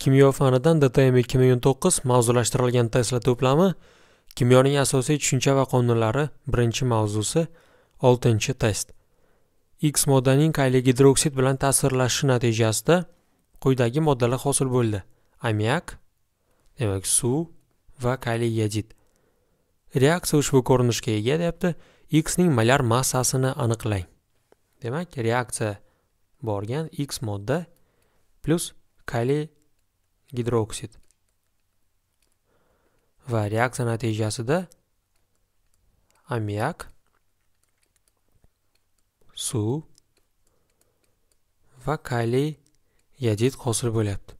kimyo fanidan dtm 2019 mavzulashtirilgan testlar to'plami kimyoning asosiy tushuncha va qonunlari birinchi mavzusi 6 test x moddaning kayli gidroksid bilan ta'sirlashishi natijasida quyidagi moddalar hosil bo'ldi ammiak demak suv va kayli yadid reaksiya ushbu ko'rinishga ega deyapti x ning molar massasini aniqlang demak reaksiya borgan x modda plyus kaliy gidroksid va reaksiya natijasida ammiak suv va kaliy yadid hosil bo'lyapti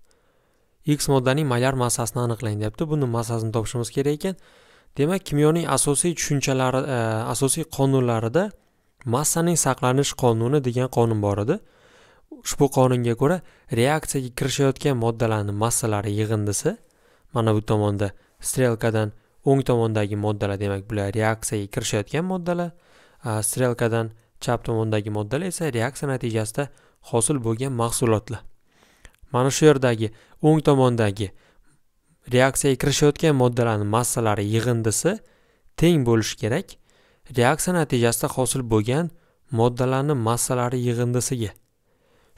x moddaning molyar massasini aniqlang deyapti buni massasini topishimiz kerak ekan demak kimyoning asosiy tushunchalari asosiy qonunlarida massaning saqlanish qonuni degan qonun bor edi ushbu qonunga ko'ra reaksiyaga kirishayotgan moddalarni massalari yig'indisi mana bu tomonda strelkadan o'ng tomondagi moddalar demak bular reaksiyaga kirishayotgan moddalar strelkadan chap tomondagi moddalar esa reaksiya natijasida hosil bo'lgan mahsulotlar mana shu yerdagi o'ng tomondagi reaksiyaga kirishayotgan moddalarni massalari yig'indisi teng bo'lishi kerak reaksiya natijasida hosil bo'lgan moddalarni massalari yig'indisiga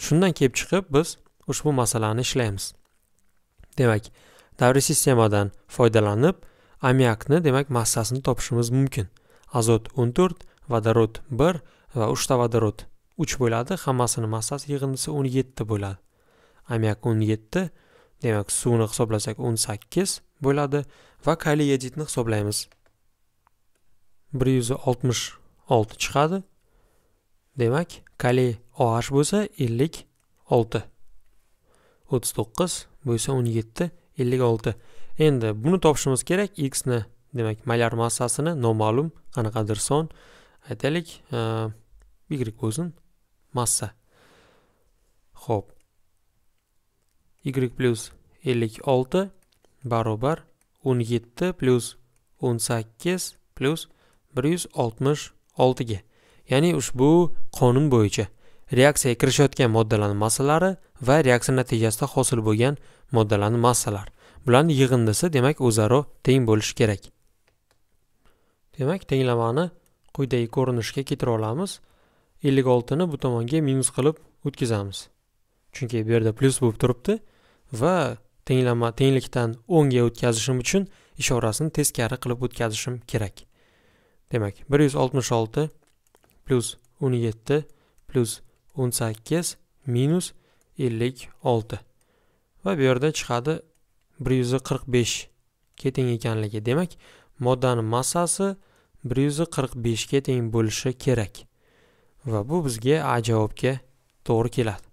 shundan kelib chiqib biz ushbu masalani ishlaymiz demak davriy sistemadan foydalanib ammiakni demak massasini topishimiz mumkin azot 14 vodorod 1 va 3 ta vodorod 3 bo'ladi hammasini massasi yig'indisi 17 bo'ladi ammiak 17 demak suvni hisoblasak 18 bo'ladi va kalieditni hisoblaymiz 166 chiqadi demak калий ОН bo'lsa 56 39 bo'lsa 17 56 endi buni topishimiz kerak x ni demak маляр massasini noma'lum qanaqadir son aytaylik e, y болсын massa xo'p y плюс 56 барубар 17 плюс 18 плюс 166 ga ya'ni ushbu qonun bo'yicha reaksiyaga kirishayotgan moddalarning massalari va reaksiya natijasida hosil bo'lgan moddalarning massalari bularni yig'indisi demak o'zaro teng bo'lishi kerak demak tenglamani quyidagi ko'rinishga keltira olamiz ellik oltini bu tomonga minus qilib o'tkazamiz chunki bu yerda plyus bo'lib turibdi va tenglama tenglikdan o'ngga o'tkazishim uchun ishorasini teskari qilib o'tkazishim kerak demak bir yuz oltmish olti plus o'n yetti plyus o'n sakkiz minus ellik olti va bu yerda chiqadi bir yuz qirq besh keteng ekanligi demak moddani massasi bir yuz qirq beshga teng bo'lishi kerak va bu bizga a javobga to'g'ri keladi